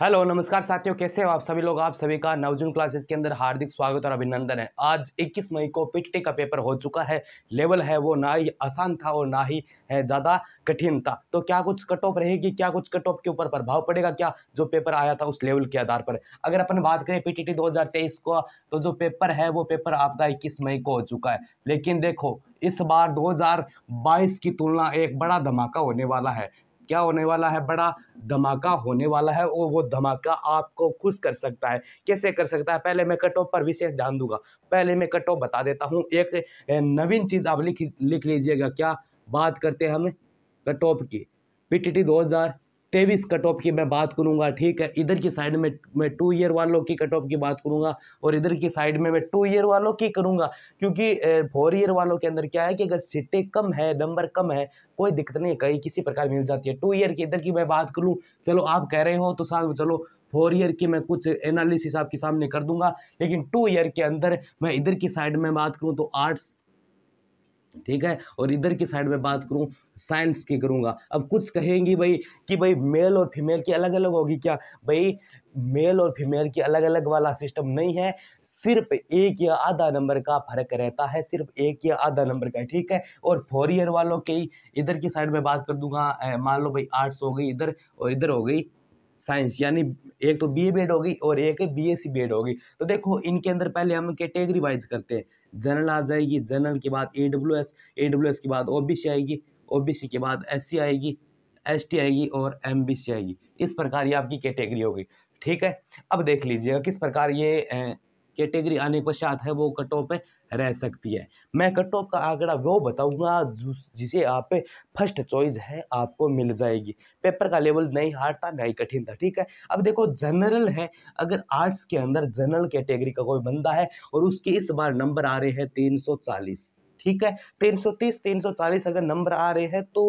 hello नमस्कार साथियों कैसे हो आप सभी लोग आप सभी का नवजुन क्लासेस के अंदर हार्दिक स्वागत और अभिनंदन है आज 21 मई को पीटी का पेपर हो चुका है लेवल है वो ना ही आसान था और ना ही है ज़्यादा कठिन था तो क्या कुछ कट ऑफ रहेगी क्या कुछ कट ऑफ के ऊपर प्रभाव पड़ेगा क्या जो पेपर आया था उस लेवल के आधार पर अगर अपन बात करें पी टी का तो जो पेपर है वो पेपर आपका इक्कीस मई को हो चुका है लेकिन देखो इस बार 2022 की तुलना एक बड़ा धमाका होने वाला है क्या होने वाला है बड़ा धमाका होने वाला है और वो धमाका आपको खुश कर सकता है कैसे कर सकता है पहले मैं कट ऑफ पर विशेष ध्यान दूंगा पहले मैं कट ऑफ बता देता हूँ एक नवीन चीज़ आप लिख लिख लीजिएगा क्या बात करते हैं हम कट ऑफ की दो हजार तेईस कट ऑफ की मैं बात करूँगा ठीक है इधर की साइड में मैं टू ईयर वालों की कट ऑफ की बात करूँगा और इधर की साइड में मैं टू ईयर वालों की करूँगा क्योंकि फोर ईयर वालों के अंदर क्या है कि अगर सीटें कम है नंबर कम है कोई दिक्कत नहीं कहीं किसी प्रकार मिल जाती है टू ईयर की इधर की मैं बात करूँ चलो आप कह रहे हो तो साल में चलो फोर ईयर की मैं कुछ एनालिसिस आपके सामने कर दूंगा लेकिन टू ईयर के अंदर मैं इधर की साइड में बात करूँ तो आर्ट्स ठीक है और इधर की साइड में बात करूँ साइंस की करूँगा अब कुछ कहेंगी भाई कि भाई मेल और फीमेल की अलग अलग होगी क्या भाई मेल और फीमेल की अलग अलग वाला सिस्टम नहीं है सिर्फ एक या आधा नंबर का फर्क रहता है सिर्फ एक या आधा नंबर का ठीक है और फोर ईयर वालों के इधर की साइड में बात कर दूंगा मान लो भाई आर्ट्स हो गई इधर और इधर हो गई साइंस यानी एक तो बी ए बी होगी और एक बी एस सी बी होगी तो देखो इनके अंदर पहले हम कैटेगरी वाइज करते हैं जनरल आ जाएगी जनरल के बाद A W S A W S के बाद ओ बी सी आएगी ओ बी सी के बाद एस सी आएगी एस टी आएगी और एम बी सी आएगी इस प्रकार ये आपकी कैटेगरी होगी ठीक है अब देख लीजिएगा किस प्रकार ये कैटेगरी आने पश्चात है वो कट ऑफ रह सकती है मैं कट ऑफ का आंकड़ा वो बताऊंगा जिसे आप पे फर्स्ट चॉइस है आपको मिल जाएगी पेपर का लेवल नहीं हार्ड था नहीं कठिन था ठीक है अब देखो जनरल है अगर आर्ट्स के अंदर जनरल कैटेगरी का कोई बंदा है और उसके इस बार नंबर आ रहे हैं तीन सौ चालीस ठीक है 330 340 अगर नंबर आ रहे हैं तो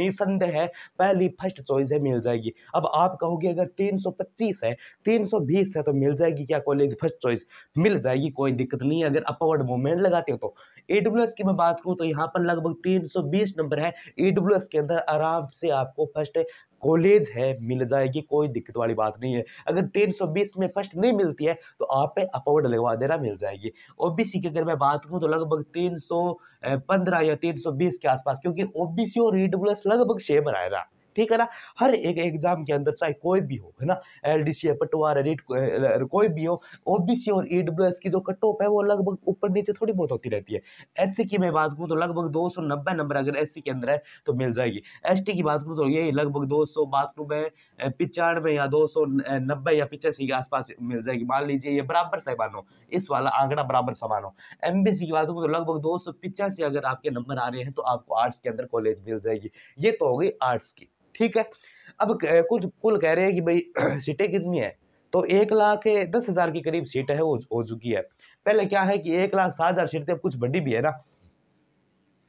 निसंदेह है पहली फर्स्ट चॉइस है मिल जाएगी अब आप कहोगे अगर 325 है 320 है तो मिल जाएगी क्या कॉलेज फर्स्ट चॉइस मिल जाएगी कोई दिक्कत नहीं है अगर अपवर्ड मूवमेंट लगाते हो तो ए की मैं बात करूँ तो यहाँ पर लगभग तीन नंबर है ए के अंदर आराम से आपको फर्स्ट कॉलेज है मिल जाएगी कोई दिक्कत वाली बात नहीं है अगर 320 में फर्स्ट नहीं मिलती है तो आप पे अपवर्ड लगवा देना मिल जाएगी ओबीसी की अगर मैं बात करूँ तो लगभग 315 या 320 के आसपास क्योंकि ओबीसी और ईडब्ल्यूएस लगभग शेम रहेगा ठीक है ना हर एक एग्जाम के अंदर चाहे कोई भी हो है ना एल डी सी है पटवार कोई भी हो ओ बी सी और ई डब्ल्यू एस की जो कट ऑफ है वो लगभग ऊपर नीचे थोड़ी बहुत होती रहती है एस सी की मैं बात करूँ तो लगभग दो सौ नब्बे नंबर अगर एस सी के अंदर है तो मिल जाएगी एस टी की बात करूँ तो यही लगभग दो सौ बात करूँ मैं पिचानवे या दो सौ नब्बे या पिचासी के आसपास मिल जाएगी मान लीजिए ये बराबर समान हो इस वाला आंकड़ा बराबर समान हो एम बी सी की बात करूँ तो लगभग दो सौ पिचासी अगर आपके नंबर आ रहे हैं तो आपको आर्ट्स के अंदर कॉलेज मिल जाएगी ये तो हो गई आर्ट्स की ठीक है अब कुछ कुल कह रहे हैं कि भाई सीटें कितनी है तो एक लाख दस हज़ार के करीब सीट है वो हो चुकी है पहले क्या है कि एक लाख सात हज़ार सीटें कुछ बड़ी भी है ना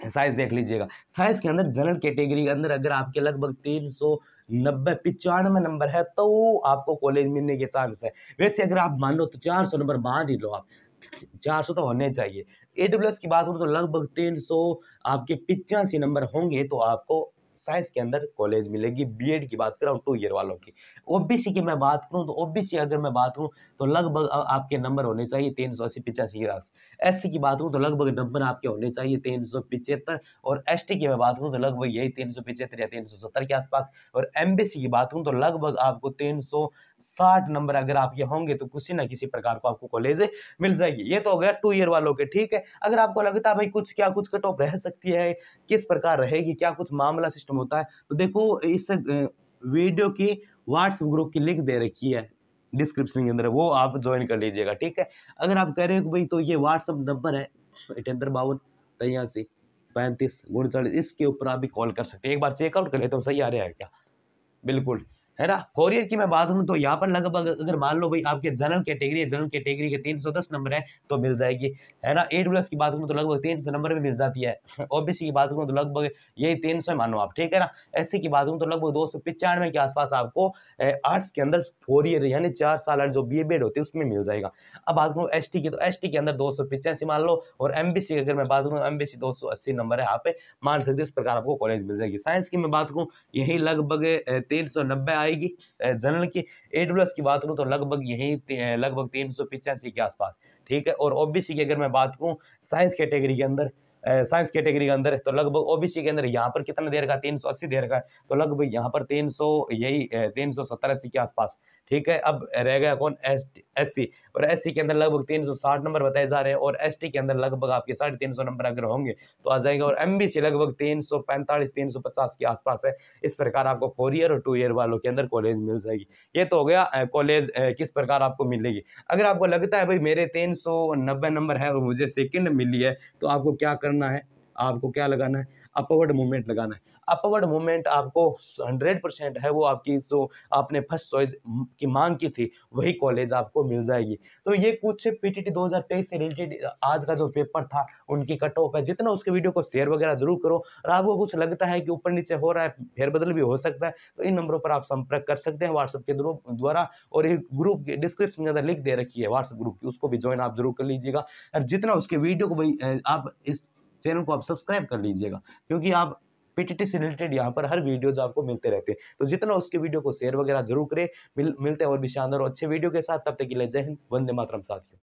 साइंस देख लीजिएगा साइंस के अंदर जनरल कैटेगरी के अंदर अगर आपके लगभग तीन सौ नब्बे पचानवे नंबर है तो आपको कॉलेज मिलने के चांस है वैसे अगर आप मान लो तो चार सौ नंबर मान ही लो आप चार सौ तो होने चाहिए ए की बात करूँ तो लगभग तीन सौ आपके पिचासी नंबर होंगे तो आपको साइंस के अंदर कॉलेज मिलेगी बीएड की बात करूँ टू ईयर वालों की ओबीसी की मैं बात करूँ तो ओबीसी अगर मैं बात करूँ तो लगभग आपके नंबर होने चाहिए तीन सौ अस्सी पिचासी एस की बात करूँ तो लगभग नंबर आपके होने चाहिए तीन सौ पिचहत्तर और एस की मैं बात करूँ तो लगभग यही तीन सौ पिचहत्तर या तीन सौ सत्तर के आसपास और एम की बात करूँ तो लगभग आपको तीन सौ साठ नंबर अगर आपके होंगे तो किसी ना किसी प्रकार को आपको कॉलेज मिल जाएगी ये तो हो गया टू ईयर वालों के ठीक है अगर आपको लगता है भाई कुछ क्या कुछ कट ऑफ रह सकती है किस प्रकार रहेगी क्या कुछ मामला सिस्टम होता है तो देखो इस वीडियो की व्हाट्सएप ग्रुप की लिंक दे रखी है डिस्क्रिप्शन के अंदर वो आप ज्वाइन कर लीजिएगा ठीक है अगर आप कह रहे हो भाई तो ये व्हाट्सएप नंबर है अठहत्तर बावन तयासी पैंतीस उनचालीस इसके ऊपर आप भी कॉल कर सकते हैं एक बार चेकआउट कर लेते हो सही आ रहा है क्या बिल्कुल है ना कोरियर की मैं बात करूँ तो यहाँ पर लगभग अगर मान लो भाई आपके जनरल कैटेगरी है जनरल कैटेगरी के तीन सौ दस नंबर है तो मिल जाएगी है ना एट प्लस की बात करूँ तो लगभग तीन सौ नंबर में मिल जाती है ओबीसी की बात करूँ तो लगभग यही तीन सौ मानो आप ठीक है ना एस की बात करूँ तो लगभग दो सौ के आसपास आपको आर्ट्स के अंदर फोर ईयर यानी चार साल जो बी एड होती है उसमें मिल जाएगा अब बात करूँ एस की तो एस के अंदर दो सौ पिचासी मान लो और एम बी सी की अगर मैं बात करूँ एम बी सी दो सौ अस्सी नंबर है आप मान सकते इस प्रकार आपको कॉलेज मिल जाएगी साइंस की मैं बात करूँ यही लगभग तीन सौ नब्बे आएगी जनरल की ए की बात करूँ तो लगभग यही लगभग तीन के आसपास ठीक है और ओबीसी की अगर मैं बात करूँ साइंस कैटेगरी के अंदर साइंस कैटेगरी के अंदर तो लगभग ओबीसी के अंदर यहाँ पर कितना देर का तीन सौ अस्सी देर का तो लगभग यहाँ पर तीन सौ यही तीन सौ सत्तर अस्सी के आसपास ठीक है अब रह गया कौन एस एस सी और एस सी के अंदर लगभग तीन सौ साठ नंबर बताए जा रहे हैं और एस टी के अंदर लगभग आपके साढ़े तीन सौ नंबर अगर होंगे तो आ जाएंगे और एम बी सी लगभग तीन सौ पैंतालीस तीन सौ पचास के आसपास है इस प्रकार आपको फोर ईयर और टू ईयर वालों के अंदर कॉलेज मिल जाएगी ये तो हो गया कॉलेज किस प्रकार आपको मिलेगी अगर आपको लगता है भाई मेरे तीन सौ नब्बे नंबर है और मुझे सेकेंड मिली है तो आपको क्या कर करना है आपको क्या लगाना है अपवर्ड मूवमेंट लगाना है अपवर्ड मूवमेंट आपको 100 परसेंट है वो आपकी जो आपने फर्स्ट चॉइस की मांग की थी वही कॉलेज आपको मिल जाएगी तो ये कुछ पीटीटी 2023 से रिलेटेड आज का जो पेपर था उनकी कट ऑफ है जितना उसके वीडियो को शेयर वगैरह जरूर करो और आपको कुछ लगता है कि ऊपर नीचे हो रहा है फेरबदल भी हो सकता है तो इन नंबरों पर आप संपर्क कर सकते हैं व्हाट्सएप के द्वारा और एक ग्रुप डिस्क्रिप्शन के अंदर लिंक दे रखी है व्हाट्सएप ग्रुप की उसको भी ज्वाइन आप जरूर कर लीजिएगा और जितना उसके वीडियो को भाई आप इस चैनल को आप सब्सक्राइब कर लीजिएगा क्योंकि आप पीटीटी से रिलेटेड यहाँ पर हर वीडियोज आपको मिलते रहते हैं तो जितना उसके वीडियो को शेयर वगैरह जरूर करें मिल, मिलते हैं और भी शानदार और अच्छे वीडियो के साथ तब तक के लिए जय हिंद वंदे मातरम साथियों